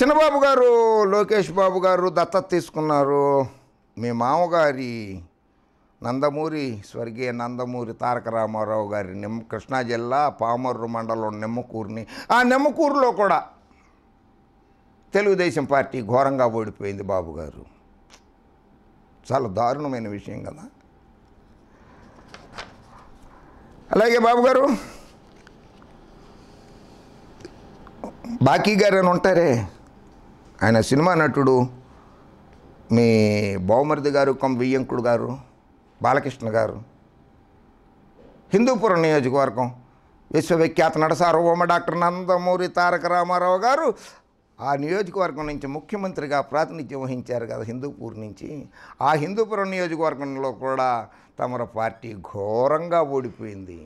చిన్నబాబు గారు లోకేష్ బాబు గారు దత్తత తీసుకున్నారు మీ మామగారి నందమూరి స్వర్గీయ నందమూరి తారక రామారావు గారి నిమ్మ కృష్ణా జిల్లా పామర్రు మండలం నిమ్మకూరుని ఆ నిమ్మకూరులో కూడా తెలుగుదేశం పార్టీ ఘోరంగా ఓడిపోయింది బాబు గారు చాలా దారుణమైన విషయం కదా అలాగే బాబు గారు బాకీ గారు అని ఉంటారే ఆయన సినిమా నటుడు మీ బౌమరిది గారు కొం వియ్యంకుడు గారు బాలకృష్ణ గారు హిందూపురం నియోజకవర్గం విశ్వవిఖ్యాత సార్వభౌమ డాక్టర్ నందమూరి తారక రామారావు గారు ఆ నియోజకవర్గం నుంచి ముఖ్యమంత్రిగా ప్రాతినిధ్యం వహించారు కదా హిందూపూర్ నుంచి ఆ హిందూపురం నియోజకవర్గంలో కూడా తమర పార్టీ ఘోరంగా ఓడిపోయింది